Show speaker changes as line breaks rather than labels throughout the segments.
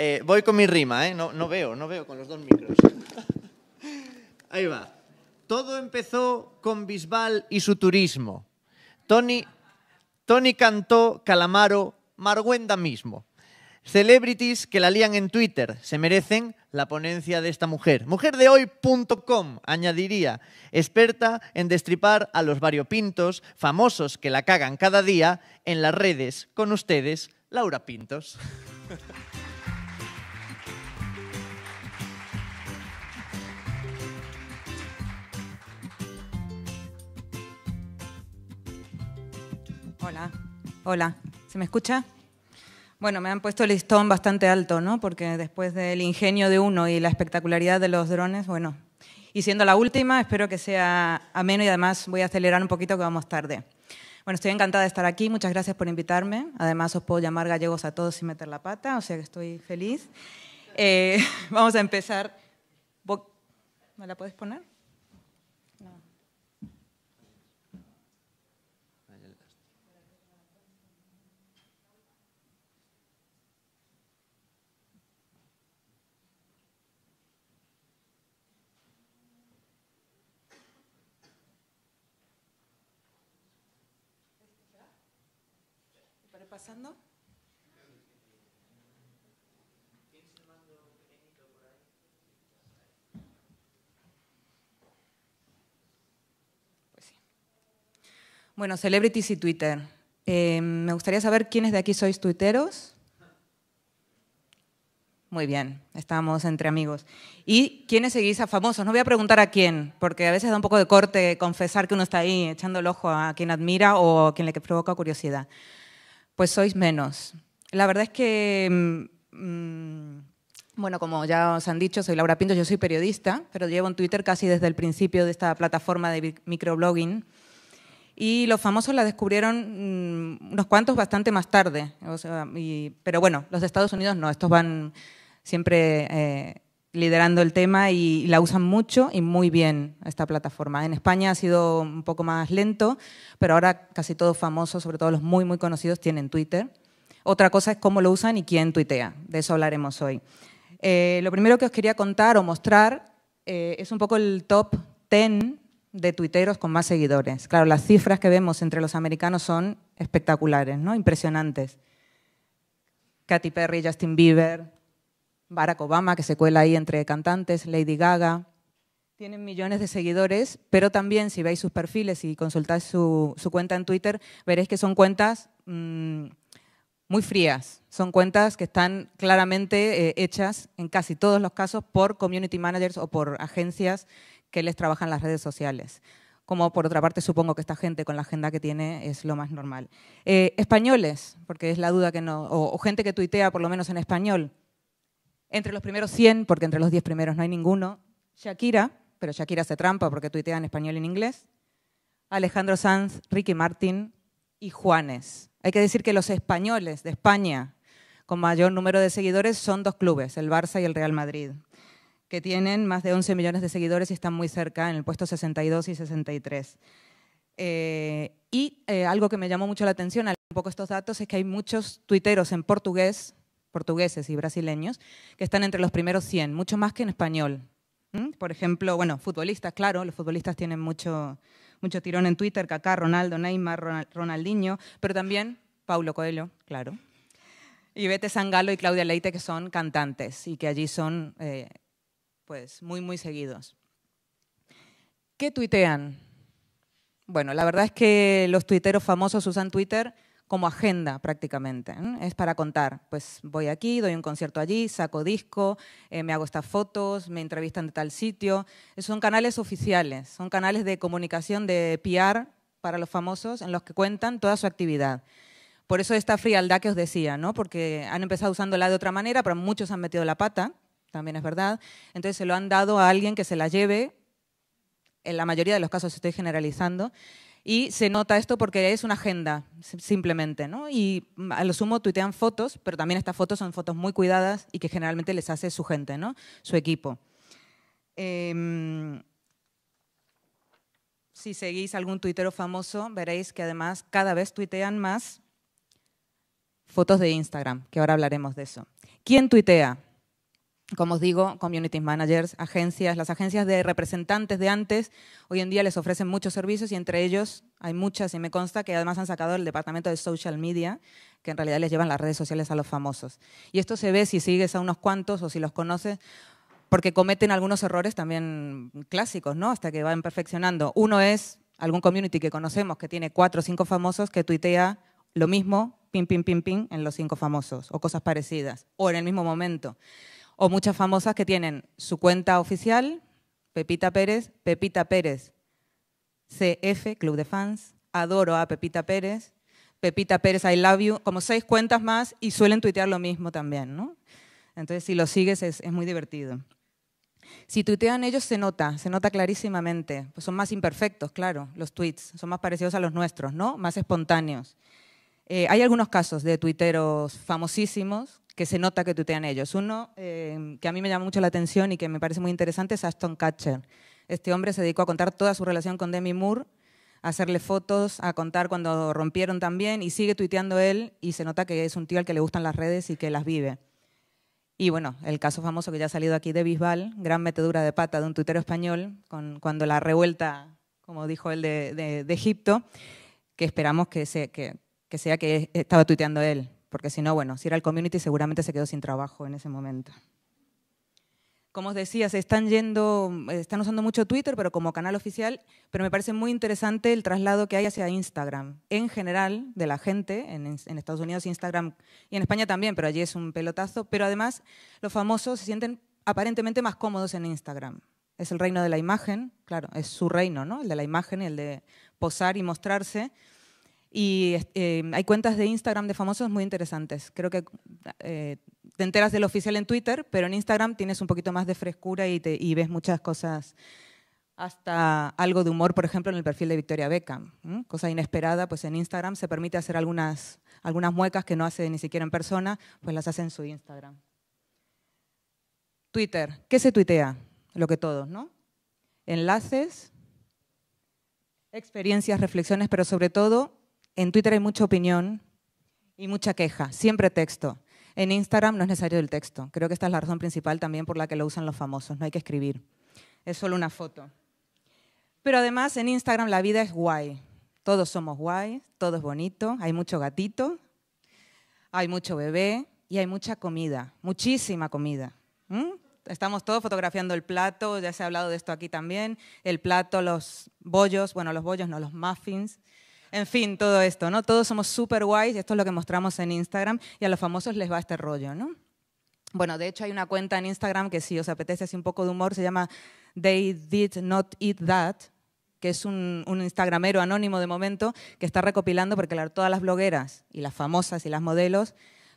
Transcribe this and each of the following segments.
Eh, voy con mi rima, ¿eh? No, veo, no veo con los dos micros. Ahí va. Todo empezó con Bisbal y su turismo. Tony, Tony cantó Calamaro, Marguenda mismo. Celebrities que la lían en Twitter se merecen la ponencia de esta mujer. Mujerdehoy.com, añadiría, experta en destripar a los variopintos famosos que la cagan cada día en las redes. Con ustedes, Laura Pintos.
Hola, ¿se me escucha? Bueno, me han puesto el listón bastante alto, ¿no? Porque después del ingenio de uno y la espectacularidad de los drones, bueno, y siendo la última, espero que sea ameno y además voy a acelerar un poquito que vamos tarde. Bueno, estoy encantada de estar aquí, muchas gracias por invitarme. Además, os puedo llamar gallegos a todos sin meter la pata, o sea que estoy feliz. Eh, vamos a empezar. ¿Me la puedes poner? pasando. Pues bueno, celebrities y Twitter. Em, me gustaría saber quiénes de aquí sois tuiteros. Muy bien, estamos entre amigos. ¿Y quiénes seguís a famosos? No voy a preguntar a quién, porque a veces da un poco de corte confesar que uno está ahí echando el ojo a quien admira o a quien le provoca curiosidad pues sois menos. La verdad es que, mm, mm, bueno, como ya os han dicho, soy Laura Pinto, yo soy periodista, pero llevo en Twitter casi desde el principio de esta plataforma de microblogging. Y los famosos la descubrieron mm, unos cuantos bastante más tarde. pero bueno, los de Estados Unidos no, estos van siempre... Eh, liderando el tema y la usan mucho y muy bien esta plataforma. En España ha sido un poco más lento, pero ahora casi todos famosos, sobre todo los muy, muy conocidos, tienen Twitter. Otra cosa es cómo lo usan y quién tuitea. De eso hablaremos hoy. Eh, lo primero que os quería contar o mostrar eh, es un poco el top 10 de tuiteros con más seguidores. Claro, las cifras que vemos entre los americanos son espectaculares, ¿no? Impresionantes. Katy Perry, Justin Bieber, Barack Obama, que se cuela ahí entre cantantes, Lady Gaga. Tienen millones de seguidores, pero también si veis sus perfiles y consultáis su, cuenta en Twitter, veréis que son cuentas mm, muy frías. Son cuentas que están claramente eh, hechas, en casi todos los casos, por community managers o por agencias que les trabajan las redes sociales. Como por otra parte, supongo que esta gente con la agenda que tiene es lo más normal. Eh, españoles, porque es la duda que no, o gente que tuitea por lo menos en español, entre los primeros 100, porque entre los 10 primeros no hay ninguno, Shakira, pero Shakira se trampa porque tuitea en español y en inglés, Alejandro Sanz, Ricky Martin y Juanes. Hay que decir que los españoles de España con mayor número de seguidores son dos clubes, el Barça y el Real Madrid, que tienen más de 11 millones de seguidores y están muy cerca en el puesto 62 y 63. y eh, eh, algo que me llamó mucho la atención, un poco estos datos, es que hay muchos tuiteros en portugués portugueses y brasileños, que están entre los primeros 100, mucho más que en español. Por ejemplo, bueno, futbolistas, claro, los futbolistas tienen mucho, mucho tirón en Twitter, Kaká, Ronaldo, Neymar, Ronaldinho, pero también Paulo Coelho, claro. Y Bete Sangalo y Claudia Leite, que son cantantes y que allí son eh, pues muy, muy seguidos. ¿Qué tuitean? Bueno, la verdad es que los tuiteros famosos usan Twitter como agenda prácticamente. ¿eh? Es para contar, pues voy aquí, doy un concierto allí, saco disco, eh, me hago estas fotos, me entrevistan de tal sitio. Eh, son canales oficiales, son canales de comunicación, de PR para los famosos en los que cuentan toda su actividad. Por eso esta frialdad que os decía, ¿no? porque han empezado usándola de otra manera, pero muchos han metido la pata, también es verdad. Entonces se lo han dado a alguien que se la lleve en la mayoría de los casos estoy generalizando, y se nota esto porque es una agenda, simplemente, ¿no? Y mm, a lo sumo tuitean fotos, pero también estas fotos son fotos muy cuidadas y que generalmente les hace su gente, ¿no? Su equipo. Em, si seguís algún tuitero famoso, veréis que además cada vez tuitean más fotos de Instagram, que ahora hablaremos de eso. ¿Quién tuitea? como os digo, community managers, agencias, las agencias de representantes de antes, hoy en día les ofrecen muchos servicios y entre ellos hay muchas, y me consta que además han sacado el departamento de social media, que en realidad les llevan las redes sociales a los famosos. Y esto se ve si sigues a unos cuantos o si los conoces, porque cometen algunos errores también clásicos, ¿no? Hasta que van perfeccionando. Uno es algún community que conocemos que tiene cuatro o cinco famosos que tuitea lo mismo, pim, pim, pim, pim, en los cinco famosos, o cosas parecidas, o en el mismo momento. O muchas famosas que tienen su cuenta oficial, Pepita Pérez, Pepita Pérez, CF, Club de Fans, adoro a Pepita Pérez, Pepita Pérez, I love you, como seis cuentas más y suelen tuitear lo mismo también, ¿no? Entonces, si lo sigues es, muy divertido. Si tuitean ellos se nota, se nota clarísimamente. Pues son más imperfectos, claro, los tweets, son más parecidos a los nuestros, ¿no? Más espontáneos. Eh, hay algunos casos de tuiteros famosísimos que se nota que tuitean ellos. Uno em, que a mí me llama mucho la atención y que me parece muy interesante es Ashton Kutcher. Este hombre se dedicó a contar toda su relación con Demi Moore, a hacerle fotos, a contar cuando rompieron también y sigue tuiteando él y se nota que es un tío al que le gustan las redes y que las vive. Y bueno, el caso famoso que ya ha salido aquí de Bisbal, gran metedura de pata de un tuitero español, con, cuando la revuelta, como dijo él, de, de Egipto, que esperamos que, se, que, que sea que estaba tuiteando él, porque si no, bueno, si era el community seguramente se quedó sin trabajo en ese momento. Como os decía, se están yendo, están usando mucho Twitter, pero como canal oficial, pero me parece muy interesante el traslado que hay hacia Instagram, en general, de la gente, en, Estados Unidos Instagram, y en España también, pero allí es un pelotazo, pero además los famosos se sienten aparentemente más cómodos en Instagram. Es el reino de la imagen, claro, es su reino, ¿no? El de la imagen el de posar y mostrarse. Y eh, hay cuentas de Instagram de famosos muy interesantes. Creo que eh, te enteras del oficial en Twitter, pero en Instagram tienes un poquito más de frescura y, ves muchas cosas, hasta algo de humor, por ejemplo, en el perfil de Victoria Beckham. Cosa inesperada, pues en Instagram se permite hacer algunas, algunas muecas que no hace ni siquiera en persona, pues las hace en su Instagram. Twitter, ¿qué se tuitea? Lo que todos, ¿no? Enlaces, experiencias, reflexiones, pero sobre todo en Twitter hay mucha opinión y mucha queja, siempre texto. En Instagram no es necesario el texto. Creo que esta es la razón principal también por la que lo usan los famosos. No hay que escribir. Es solo una foto. Pero además en Instagram la vida es guay. Todos somos guay, todo es bonito, hay mucho gatito, hay mucho bebé y hay mucha comida, muchísima comida. ¿Mm? Estamos todos fotografiando el plato, ya se ha hablado de esto aquí también, el plato, los bollos, bueno, los bollos no, los muffins, en fin, todo esto, ¿no? Todos somos super guays, esto es lo que mostramos en Instagram y a los famosos les va este rollo, ¿no? Bueno, de hecho hay una cuenta en Instagram que si os apetece así un poco de humor se llama They Did Not Eat That, que es un, instagramero anónimo de momento que está recopilando, porque todas las blogueras y las famosas y las modelos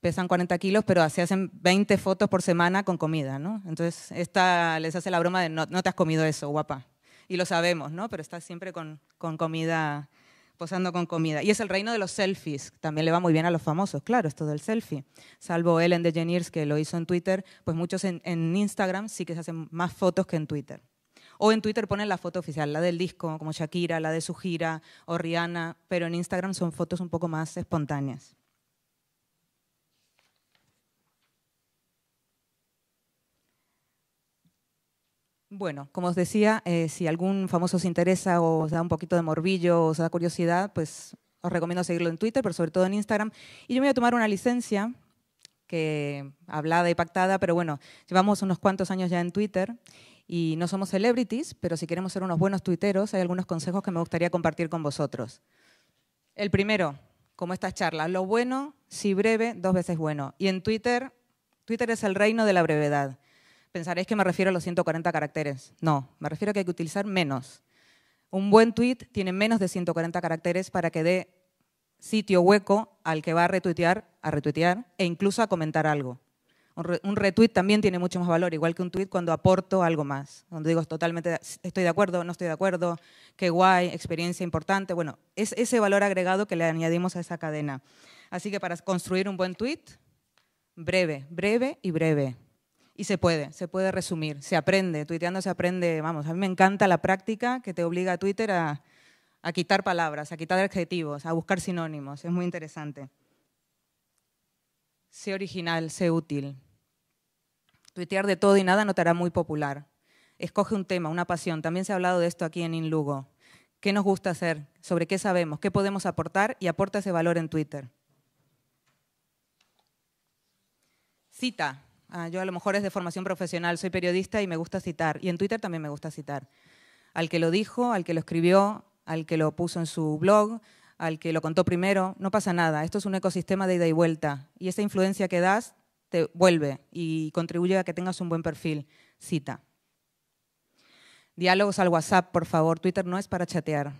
pesan 40 kilos, pero así hacen 20 fotos por semana con comida, ¿no? Entonces, esta les hace la broma de no, te has comido eso, guapa. Y lo sabemos, ¿no? Pero está siempre con comida posando con comida. Y es el reino de los selfies. También le va muy bien a los famosos, claro, esto del selfie. Salvo Ellen DeGeneres, que lo hizo en Twitter, pues muchos en, Instagram sí que se hacen más fotos que en Twitter. O en Twitter ponen la foto oficial, la del disco, como Shakira, la de su gira, o Rihanna, pero en Instagram son fotos un poco más espontáneas. Bueno, como os decía, eh, si algún famoso os interesa o os da un poquito de morbillo o os da curiosidad, pues os recomiendo seguirlo en Twitter, pero sobre todo en Instagram. Y yo me voy a tomar una licencia que hablada y pactada, pero bueno, llevamos unos cuantos años ya en Twitter y no somos celebrities, pero si queremos ser unos buenos tuiteros, hay algunos consejos que me gustaría compartir con vosotros. El primero, como estas charlas, lo bueno, si breve, dos veces bueno. Y en Twitter, Twitter es el reino de la brevedad pensaréis que me refiero a los 140 caracteres. No, me refiero a que hay que utilizar menos. Un buen tweet tiene menos de 140 caracteres para que dé sitio hueco al que va a retuitear, a retuitear e incluso a comentar algo. Un retweet también tiene mucho más valor, igual que un tweet cuando aporto algo más, cuando digo totalmente estoy de acuerdo, no estoy de acuerdo, qué guay, experiencia importante. Bueno, es ese valor agregado que le añadimos a esa cadena. Así que para construir un buen tweet, breve, breve y breve. Y se puede, se puede resumir, se aprende, tuiteando se aprende, vamos, a mí me encanta la práctica que te obliga a Twitter a, quitar palabras, a quitar adjetivos, a buscar sinónimos, es muy interesante. Sé original, sé útil. Tuitear de todo y nada no te hará muy popular. Escoge un tema, una pasión, también se ha hablado de esto aquí en Inlugo. ¿Qué nos gusta hacer? ¿Sobre qué sabemos? ¿Qué podemos aportar? Y aporta ese valor en Twitter. Cita. Ah, yo a lo mejor es de formación profesional, soy periodista y me gusta citar. Y en Twitter también me gusta citar. Al que lo dijo, al que lo escribió, al que lo puso en su blog, al que lo contó primero, no pasa nada. Esto es un ecosistema de ida y vuelta. Y esa influencia que das te vuelve y contribuye a que tengas un buen perfil. Cita. Diálogos al WhatsApp, por favor. Twitter no es para chatear.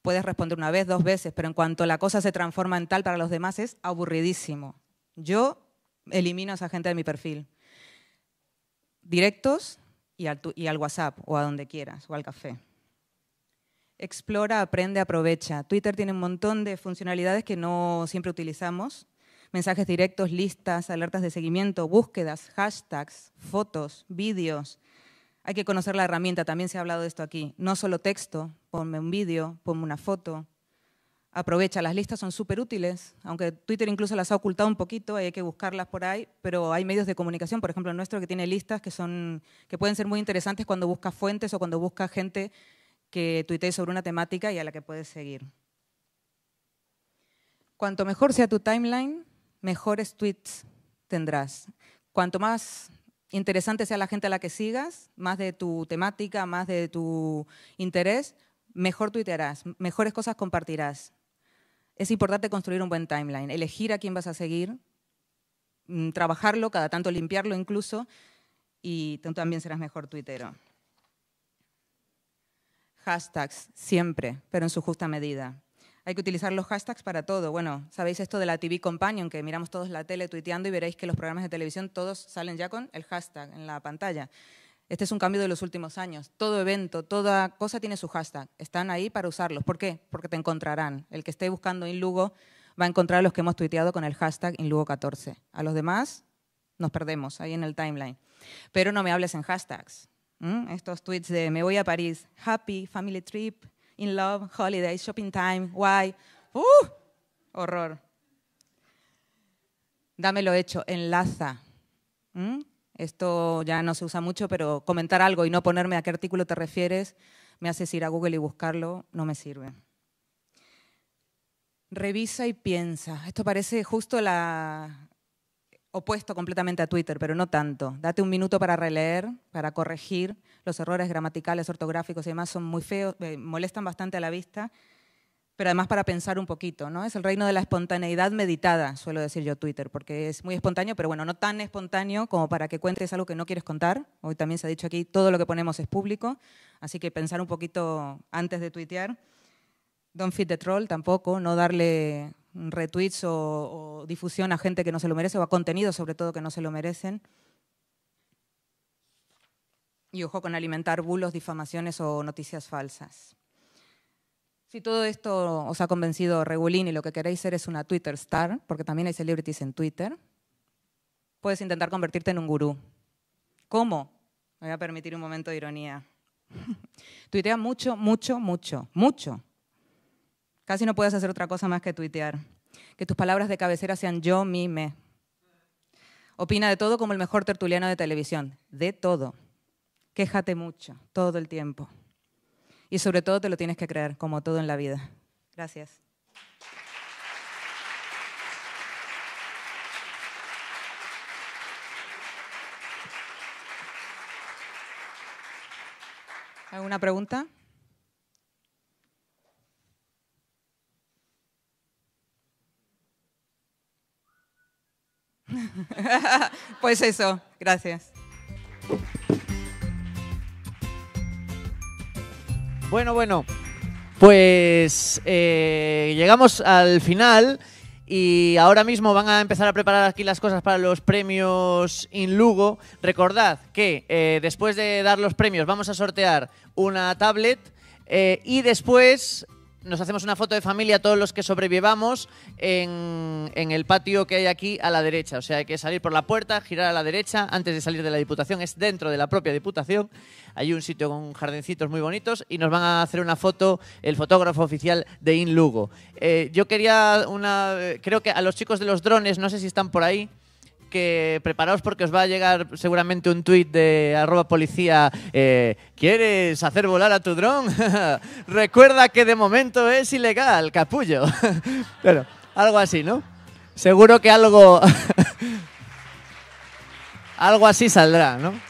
Puedes responder una vez, dos veces, pero en cuanto la cosa se transforma en tal para los demás es aburridísimo. Yo elimino a esa gente de mi perfil. Directos y al, y al WhatsApp o a donde quieras o al café. Explora, aprende, aprovecha. Twitter tiene un montón de funcionalidades que no siempre utilizamos. Mensajes directos, listas, alertas de seguimiento, búsquedas, hashtags, fotos, vídeos. Hay que conocer la herramienta, también se ha hablado de esto aquí. No solo texto, ponme un vídeo, ponme una foto, aprovecha. Las listas son súper útiles, aunque Twitter incluso las ha ocultado un poquito, hay que buscarlas por ahí, pero hay medios de comunicación, por ejemplo el nuestro, que tiene listas que, son, que pueden ser muy interesantes cuando buscas fuentes o cuando buscas gente que tuitee sobre una temática y a la que puedes seguir. Cuanto mejor sea tu timeline, mejores tweets tendrás. Cuanto más interesante sea la gente a la que sigas, más de tu temática, más de tu interés, mejor tuitearás, mejores cosas compartirás es importante construir un buen timeline, elegir a quién vas a seguir, mm, trabajarlo, cada tanto limpiarlo incluso, y tú también serás mejor tuitero. Hashtags, siempre, pero en su justa medida. Hay que utilizar los hashtags para todo. Bueno, sabéis esto de la TV Companion, que miramos todos la tele tuiteando y veréis que los programas de televisión todos salen ya con el hashtag en la pantalla. Este es un cambio de los últimos años. Todo evento, toda cosa tiene su hashtag. Están ahí para usarlos. ¿Por qué? Porque te encontrarán. El que esté buscando Inlugo va a encontrar a los que hemos tuiteado con el hashtag Inlugo14. A los demás nos perdemos ahí en el timeline. Pero no me hables en hashtags. Estos tweets de me voy a París, happy, family trip, in love, holiday, shopping time, why. ¡Uh! Horror. Dame lo hecho, enlaza. Esto ya no se usa mucho, pero comentar algo y no ponerme a qué artículo te refieres me haces ir a Google y buscarlo, no me sirve. Revisa y piensa. Esto parece justo la opuesto completamente a Twitter, pero no tanto. Date un minuto para releer, para corregir. Los errores gramaticales, ortográficos y demás son muy feos, eh, molestan bastante a la vista pero además para pensar un poquito, ¿no? Es el reino de la espontaneidad meditada, suelo decir yo Twitter, porque es muy espontáneo, pero bueno, no tan espontáneo como para que cuentes algo que no quieres contar. Hoy también se ha dicho aquí, todo lo que ponemos es público, así que pensar un poquito antes de tuitear. Don't feed the troll tampoco, no darle retweets o, difusión a gente que no se lo merece o a contenidos sobre todo que no se lo merecen. Y ojo con alimentar bulos, difamaciones o noticias falsas. Si todo esto os ha convencido Regulín y lo que queréis ser es una Twitter star, porque también hay celebrities en Twitter, puedes intentar convertirte en un gurú. ¿Cómo? Me voy a permitir un momento de ironía. Tuitea mucho, mucho, mucho, mucho. Casi no puedes hacer otra cosa más que tuitear. Que tus palabras de cabecera sean yo, mi, me. Opina de todo como el mejor tertuliano de televisión. De todo. Quéjate mucho, todo el tiempo y sobre todo te lo tienes que creer, como todo en la vida. Gracias. ¿Alguna pregunta? pues eso, gracias.
Bueno, bueno, pues eh, llegamos al final y ahora mismo van a empezar a preparar aquí las cosas para los premios in Lugo. Recordad que eh, después de dar los premios vamos a sortear una tablet eh, y después nos hacemos una foto de familia todos los que sobrevivamos en, el patio que hay aquí a la derecha. O sea, hay que salir por la puerta, girar a la derecha antes de salir de la Diputación. Es dentro de la propia Diputación. Hay un sitio con jardincitos muy bonitos y nos van a hacer una foto el fotógrafo oficial de In Lugo. Eh, yo quería una... Creo que a los chicos de los drones, no sé si están por ahí que preparaos porque os va a llegar seguramente un tuit de arroba policía, eh, ¿quieres hacer volar a tu dron? Recuerda que de momento es ilegal, capullo. bueno, algo así, ¿no? Seguro que algo... algo así saldrá, ¿no?